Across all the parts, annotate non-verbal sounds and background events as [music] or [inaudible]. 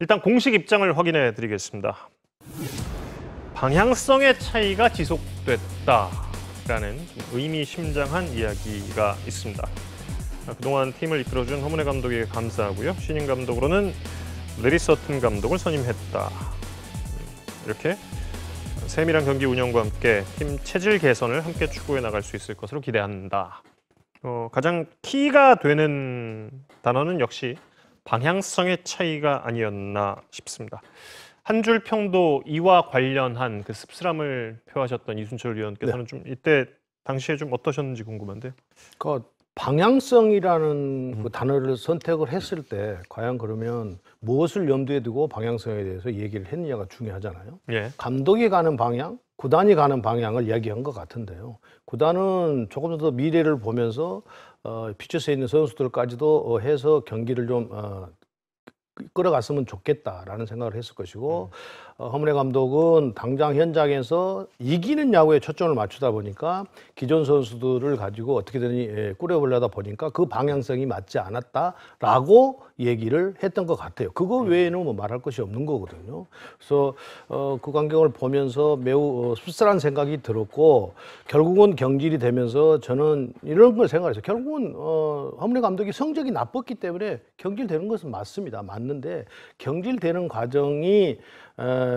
일단 공식 입장을 확인해 드리겠습니다. 방향성의 차이가 지속됐다라는 의미심장한 이야기가 있습니다. 그동안 팀을 이끌어준 허문해 감독에게 감사하고요. 신인 감독으로는 레리 서튼 감독을 선임했다. 이렇게 세밀한 경기 운영과 함께 팀 체질 개선을 함께 추구해 나갈 수 있을 것으로 기대한다. 어, 가장 키가 되는 단어는 역시 방향성의 차이가 아니었나 싶습니다. 한 줄 평도 이와 관련한 그 씁쓸함을 표하셨던 이순철 위원께서는 네. 좀 이때 당시에 좀 어떠셨는지 궁금한데요. 그 방향성이라는 그 음. 그 단어를 선택을 했을 때 과연 그러면 무엇을 염두에 두고 방향성에 대해서 얘기를 했느냐가 중요하잖아요. 예. 감독이 가는 방향, 구단이 가는 방향을 이야기한 것 같은데요. 구단은 조금 더 미래를 보면서 어, 피처스에 있는 선수들까지도 어, 해서 경기를 좀 어, 끌어갔으면 좋겠다라는 생각을 했을 것이고 음. 어, 허문회 감독은 당장 현장에서 이기는 야구에 초점을 맞추다 보니까 기존 선수들을 가지고 어떻게든 예, 꾸려보려다 보니까 그 방향성이 맞지 않았다라고 얘기를 했던 것 같아요. 그거 음. 외에는 뭐 말할 것이 없는 거거든요. 그래서 어, 그 광경을 보면서 매우 어, 씁쓸한 생각이 들었고 결국은 경질이 되면서 저는 이런 걸생각해서 결국은 어, 허문회 감독이 성적이 나빴기 때문에 경질되는 것은 맞습니다. 맞는데 경질되는 과정이 어,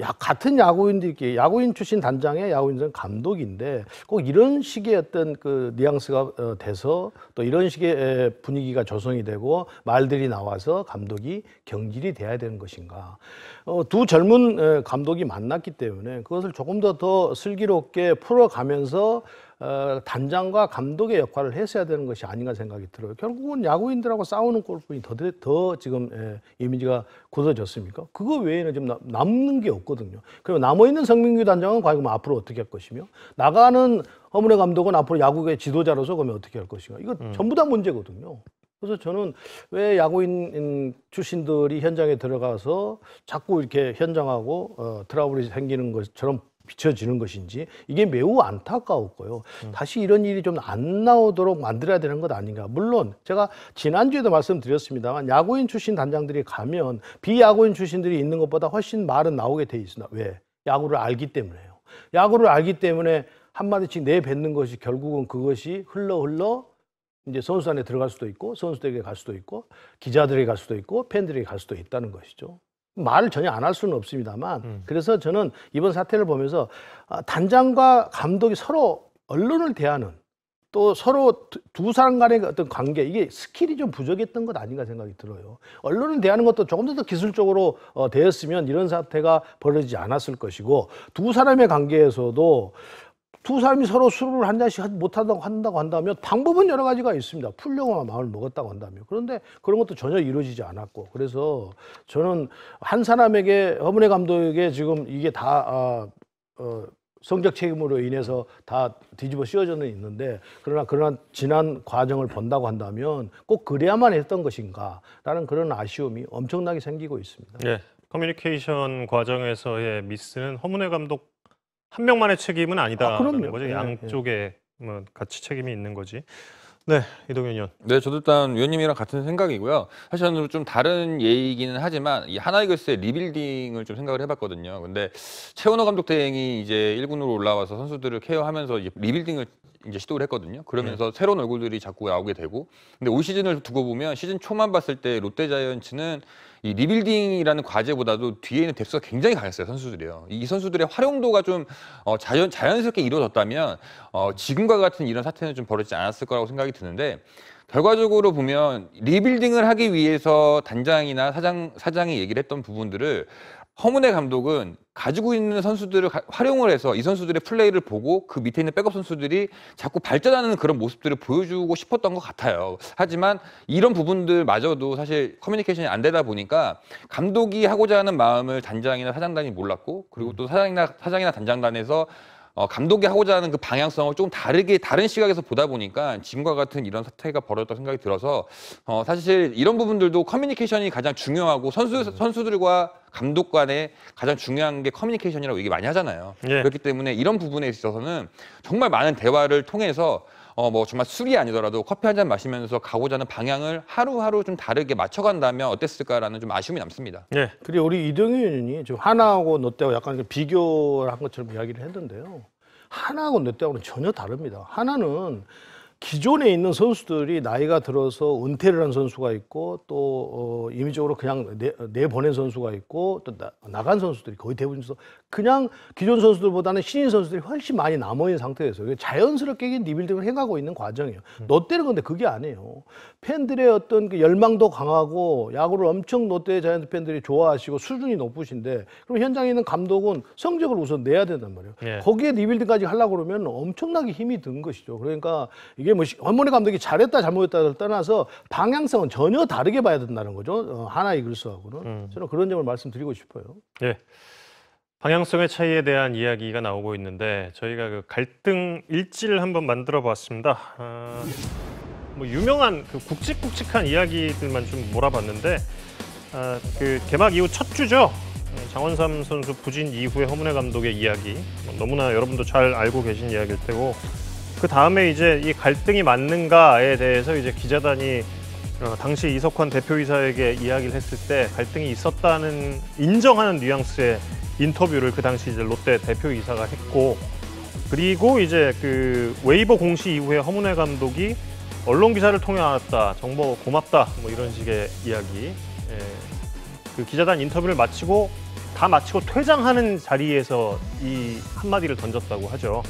야, 같은 야구인들끼리 야구인 출신 단장의 야구인은 감독인데 꼭 이런 식의 어떤 그 뉘앙스가 어, 돼서 또 이런 식의 분위기가 조성이 되고 말들이 나와서 감독이 경질이 돼야 되는 것인가 어, 두 젊은 감독이 만났기 때문에 그것을 조금 더 더 슬기롭게 풀어가면서 어, 단장과 감독의 역할을 했어야 되는 것이 아닌가 생각이 들어요. 결국은 야구인들하고 싸우는 골프인 더, 더 지금 예, 이미지가 굳어졌습니까? 그거 외에는 지금 남는 게 없거든요. 그리고 남아있는 성민규 단장은 과연 앞으로 어떻게 할 것이며 나가는 허문회 감독은 앞으로 야구의 지도자로서 그러면 어떻게 할 것인가. 이거 음. 전부 다 문제거든요. 그래서 저는 왜 야구인 출신들이 현장에 들어가서 자꾸 이렇게 현장하고 어, 트러블이 생기는 것처럼 비춰지는 것인지 이게 매우 안타까웠고요. 음. 다시 이런 일이 좀 안 나오도록 만들어야 되는 것 아닌가. 물론 제가 지난주에도 말씀드렸습니다만 야구인 출신 단장들이 가면 비야구인 출신들이 있는 것보다 훨씬 말은 나오게 돼 있습니다. 왜? 야구를 알기 때문에요. 야구를 알기 때문에 한마디씩 내뱉는 것이 결국은 그것이 흘러 흘러 이제 선수 안에 들어갈 수도 있고 선수들에게 갈 수도 있고 기자들에게 갈 수도 있고 팬들에게 갈 수도 있다는 것이죠. 말을 전혀 안 할 수는 없습니다만 음. 그래서 저는 이번 사태를 보면서 아, 단장과 감독이 서로 언론을 대하는 또 서로 두 사람 간의 어떤 관계 이게 스킬이 좀 부족했던 것 아닌가 생각이 들어요. 언론을 대하는 것도 조금 더 기술적으로 어, 되었으면 이런 사태가 벌어지지 않았을 것이고 두 사람의 관계에서도 두 사람이 서로 술을 한 잔씩 못한다고 한다고 한다면 방법은 여러 가지가 있습니다. 풀려고만 마음을 먹었다고 한다면. 그런데 그런 것도 전혀 이루어지지 않았고. 그래서 저는 한 사람에게, 허문의 감독에게 지금 이게 다, 아, 어, 성적 책임으로 인해서 다 뒤집어 씌워져는 있는데 그러나 그러나 지난 과정을 본다고 한다면 꼭 그래야만 했던 것인가라는 그런 아쉬움이 엄청나게 생기고 있습니다. 네. 커뮤니케이션 과정에서의 미스는 허문회 감독 한 명만의 책임은 아니다라는 아, 거죠. 네, 양쪽에 예. 뭐 같이 책임이 있는 거지. 네, 이동현 의원. 네, 저도 일단 위원님이랑 같은 생각이고요. 사실 은좀 다른 예이기는 하지만 이 하나이글스의 리빌딩을 좀 생각을 해봤거든요. 근데 최원호 감독 대행이 이제 1군으로 올라와서 선수들을 케어하면서 리빌딩을 이제 시도를 했거든요. 그러면서 네. 새로운 얼굴들이 자꾸 나오게 되고 근데 올 시즌을 두고 보면 시즌 초만 봤을 때 롯데 자이언츠는 이 리빌딩이라는 과제보다도 뒤에 있는 뎁스가 굉장히 강했어요 선수들이요. 이 선수들의 활용도가 좀 어, 자연 자연스럽게 이루어졌다면 어, 지금과 같은 이런 사태는 좀 벌어지지 않았을 거라고 생각이 드는데. 결과적으로 보면 리빌딩을 하기 위해서 단장이나 사장 사장이 얘기를 했던 부분들을 허문의 감독은 가지고 있는 선수들을 활용을 해서 이 선수들의 플레이를 보고 그 밑에 있는 백업 선수들이 자꾸 발전하는 그런 모습들을 보여주고 싶었던 것 같아요. 하지만 이런 부분들마저도 사실 커뮤니케이션이 안 되다 보니까 감독이 하고자 하는 마음을 단장이나 사장단이 몰랐고 그리고 음. 또 사장이나 사장이나 단장단에서 어, 감독이 하고자 하는 그 방향성을 조금 다르게 다른 시각에서 보다 보니까 지금과 같은 이런 사태가 벌어졌다 생각이 들어서 어, 사실 이런 부분들도 커뮤니케이션이 가장 중요하고 선수 음. 선수들과 감독 간의 가장 중요한 게 커뮤니케이션이라고 얘기 많이 하잖아요. 예. 그렇기 때문에 이런 부분에 있어서는 정말 많은 대화를 통해서 어 뭐 정말 술이 아니더라도 커피 한 잔 마시면서 가고자 하는 방향을 하루하루 좀 다르게 맞춰간다면 어땠을까라는 좀 아쉬움이 남습니다. 예. 그리고 우리 이동윤이 지 하나하고 롯데하고 약간 비교한 를 것처럼 이야기를 했는데요. 하나하고 롯데하고는 전혀 다릅니다. 하나는 기존에 있는 선수들이 나이가 들어서 은퇴를 한 선수가 있고 또 어, 임의적으로 그냥 내, 보낸 선수가 있고 또 나, 간 선수들이 거의 대부분 이 그냥 기존 선수들보다는 신인 선수들이 훨씬 많이 남아있는 상태에서 자연스럽게 리빌딩을 해가고 있는 과정이에요. 음. 롯데는 근데 그게 아니에요. 팬들의 어떤 그 열망도 강하고 야구를 엄청 롯데 자이언트 팬들이 좋아하시고 수준이 높으신데 그럼 현장에 있는 감독은 성적을 우선 내야 된단 말이에요. 예. 거기에 리빌딩까지 하려고 그러면 엄청나게 힘이 든 것이죠. 그러니까 이게 이게 뭐 원문의 감독이 잘했다 잘못했다를 떠나서 방향성은 전혀 다르게 봐야 된다는 거죠. 어, 하나의 글수하고는 음. 저는 그런 점을 말씀드리고 싶어요. 예. 방향성의 차이에 대한 이야기가 나오고 있는데 저희가 그 갈등 일지를 한번 만들어 봤습니다. 아, 뭐 유명한 그 굵직굵직한 이야기들만 좀 몰아봤는데 아, 그 개막 이후 첫 주죠. 어, 장원삼 선수 부진 이후에 허문회 감독의 이야기 뭐 너무나 여러분도 잘 알고 계신 이야기일 테고 그 다음에 이제 이 갈등이 맞는가에 대해서 이제 기자단이 어, 당시 이석환 대표이사에게 이야기를 했을 때 갈등이 있었다는 인정하는 뉘앙스의 인터뷰를 그 당시 이제 롯데 대표이사가 했고 그리고 이제 그 웨이버 공시 이후에 허문회 감독이 언론 기사를 통해 알았다 정보 고맙다 뭐 이런 식의 이야기 예. 그 기자단 인터뷰를 마치고 다 마치고 퇴장하는 자리에서 이 한마디를 던졌다고 하죠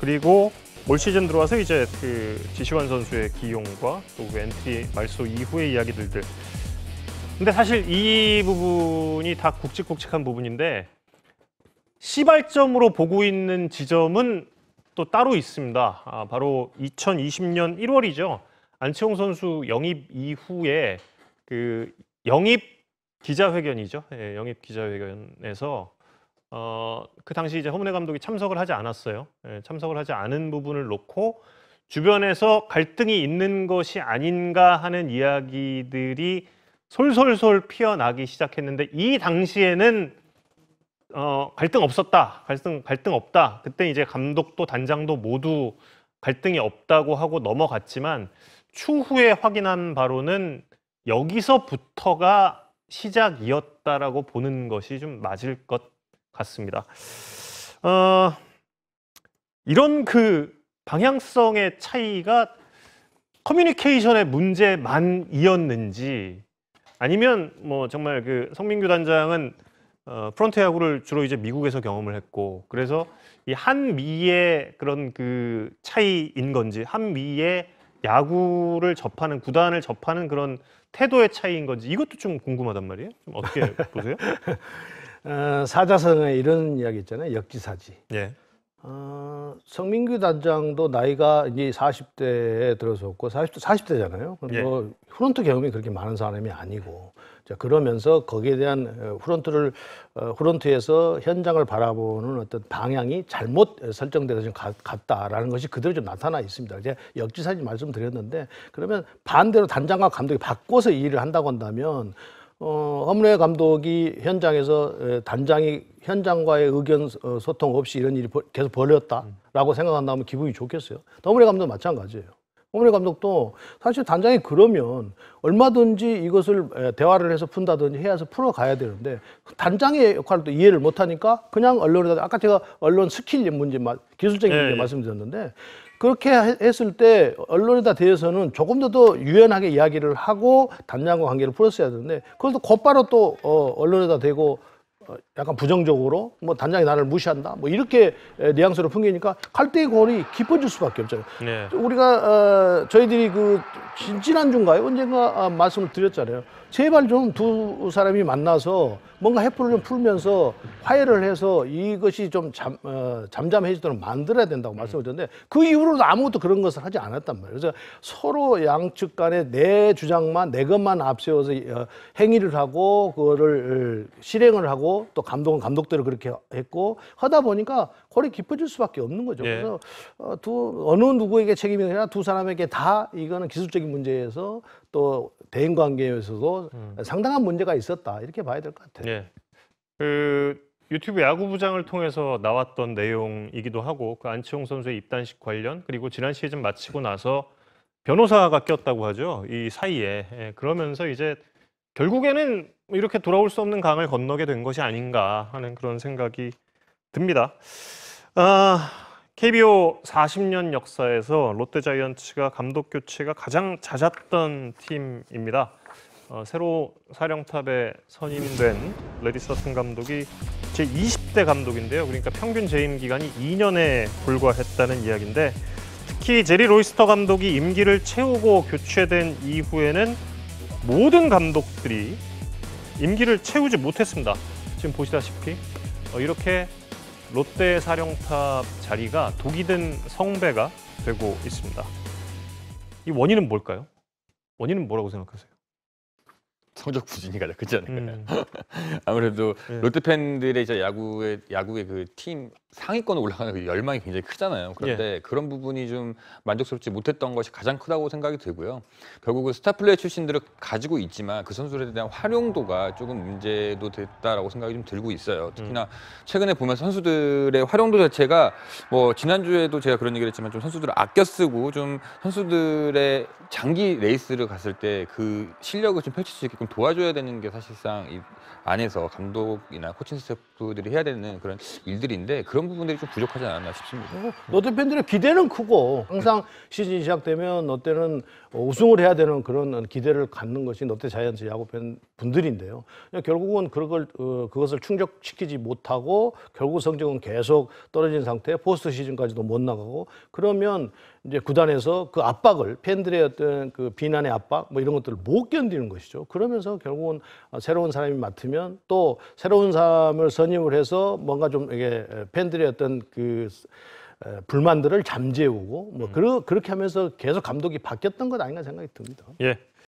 그리고 올 시즌 들어와서 이제 그 지시환 선수의 기용과 또 그 엔트리 말소 이후의 이야기들들 근데 사실 이 부분이 다 굵직굵직한 부분인데 시발점으로 보고 있는 지점은 또 따로 있습니다. 아, 바로 2020년 1월이죠. 안치홍 선수 영입 이후에 그 영입 기자회견이죠. 예, 영입 기자회견에서 어, 그 당시 이제 허문회 감독이 참석을 하지 않았어요. 예, 참석을 하지 않은 부분을 놓고 주변에서 갈등이 있는 것이 아닌가 하는 이야기들이 솔솔솔 피어나기 시작했는데 이 당시에는 어, 갈등 없었다. 갈등 갈등 없다. 그때 이제 감독도 단장도 모두 갈등이 없다고 하고 넘어갔지만 추후에 확인한 바로는 여기서부터가 시작이었다라고 보는 것이 좀 맞을 것 같습니다. 어, 이런 그 방향성의 차이가 커뮤니케이션의 문제만이었는지 아니면 뭐 정말 그 성민규 단장은 어, 프런트 야구를 주로 이제 미국에서 경험을 했고 그래서 이 한미의 그런 그 차이인 건지 한미의 야구를 접하는 구단을 접하는 그런 태도의 차이인 건지 이것도 좀 궁금하단 말이에요. 좀 어떻게 [laughs] 보세요? 어, 사자성에 이런 이야기 있잖아요. 역지사지. 예. 어, 성민규 단장도 나이가 이제 40대에 들어섰고 40대 40대잖아요. 그 예. 뭐 프론트 경험이 그렇게 많은 사람이 아니고 자, 그러면서 거기에 대한 프런트를 어, 프런트에서 어, 현장을 바라보는 어떤 방향이 잘못 설정돼서 지금 가, 갔다라는 것이 그대로 좀 나타나 있습니다. 이제 역지사지 말씀드렸는데 그러면 반대로 단장과 감독이 바꿔서 일을 한다고 한다면 어, 엄래 감독이 현장에서 단장이 현장과의 의견 어, 소통 없이 이런 일이 계속 벌렸다라고 생각한다면 기분이 좋겠어요. 엄래 감독 마찬가지예요. 엄래 감독도 사실 단장이 그러면 얼마든지 이것을 대화를 해서 푼다든지 해서 풀어가야 되는데 단장의 역할도 이해를 못하니까 그냥 언론에다 아까 제가 언론 스킬 문제, 기술적인 예, 문제 네. 말씀드렸는데 그렇게 했을 때 언론에다 대해서는 조금 더 더 유연하게 이야기를 하고 담장과 관계를 풀었어야 되는데 그것도 곧바로 또 어, 언론에다 대고 어, 약간 부정적으로 뭐 단장이 나를 무시한다 뭐 이렇게 뉘앙스로 풍기니까 갈대의 골이 깊어질 수밖에 없잖아요. 네. 우리가 어, 저희들이 그 지난 주인가요 언젠가 아, 말씀을 드렸잖아요. 제발 좀 두 사람이 만나서 뭔가 해프를 좀 풀면서 화해를 해서 이것이 좀 잠, 어, 잠잠해지도록 만들어야 된다고 말씀을 드렸는데 그 이후로도 아무것도 그런 것을 하지 않았단 말이에요. 그래서 서로 양측 간에 내 주장만 내 것만 앞세워서 어, 행위를 하고 그거를 실행을 하고 또 감독은 감독대로 그렇게 했고 하다 보니까 골이 깊어질 수밖에 없는 거죠. 예. 그래서 어, 두 어느 누구에게 책임이 되냐 두 사람에게 다 이거는 기술적인 문제에서 또 대인 관계에서도 음. 상당한 문제가 있었다 이렇게 봐야 될 것 같아요. 예. 그 유튜브 야구부장을 통해서 나왔던 내용이기도 하고 그 안치홍 선수의 입단식 관련 그리고 지난 시즌 마치고 나서 변호사가 꼈다고 하죠. 이 사이에 예, 그러면서 이제 결국에는 이렇게 돌아올 수 없는 강을 건너게 된 것이 아닌가 하는 그런 생각이 듭니다. 아, KBO 40년 역사에서 롯데자이언츠가 감독 교체가 가장 잦았던 팀입니다. 어, 새로 사령탑에 선임된 레디서슨 감독이 제 20대 감독인데요. 그러니까 평균 재임 기간이 2년에 불과했다는 이야기인데 특히 제리 로이스터 감독이 임기를 채우고 교체된 이후에는 모든 감독들이 임기를 채우지 못했습니다. 지금 보시다시피 어, 이렇게 롯데 사령탑 자리가 독이 든 성배가 되고 있습니다. 이 원인은 뭘까요? 원인은 뭐라고 생각하세요? 성적 부진이 가장 크지 않을까요? 음. [laughs] 아무래도 네. 롯데 팬들의 야구의 야구의 그팀 상위권 올라가는 열망이 굉장히 크잖아요. 예. 그런데 예. 그런 부분이 좀 만족스럽지 못했던 것이 가장 크다고 생각이 들고요. 결국은 스타 플레이 출신들을 가지고 있지만 그 선수들에 대한 활용도가 조금 문제도 됐다라고 생각이 좀 들고 있어요. 특히나 음. 최근에 보면 선수들의 활용도 자체가 뭐 지난주에도 제가 그런 얘기를 했지만 좀 선수들을 아껴 쓰고 좀 선수들의 장기 레이스를 갔을 때 그 실력을 좀 펼칠 수 있게끔 도와줘야 되는 게 사실상 이 안에서 감독이나 코칭 스태프들이 해야 되는 그런 일들인데 그런 그런 부분들이 좀 부족하지 않았나 싶습니다. 롯데 뭐, 팬들의 기대는 크고 항상 시즌이 시작되면 롯데는 우승을 해야 되는 그런 기대를 갖는 것이 롯데 자이언츠 야구 팬 분들인데요. 결국은 그걸 어, 그것을 충족시키지 못하고 결국 성적은 계속 떨어진 상태, 포스트 시즌까지도 못 나가고 그러면 이제 구단에서 그 압박을 팬들의 어떤 그 비난의 압박 뭐 이런 것들을 못 견디는 것이죠. 그러면서 결국은 새로운 사람이 맡으면 또 새로운 사람을 선임을 해서 뭔가 좀 이게 팬 팬들의 어떤 그 어, 불만들을 잠재우고 뭐 음. 그러, 그렇게 하면서 계속 감독이 바뀌었던 것 아닌가 생각이 듭니다. 예,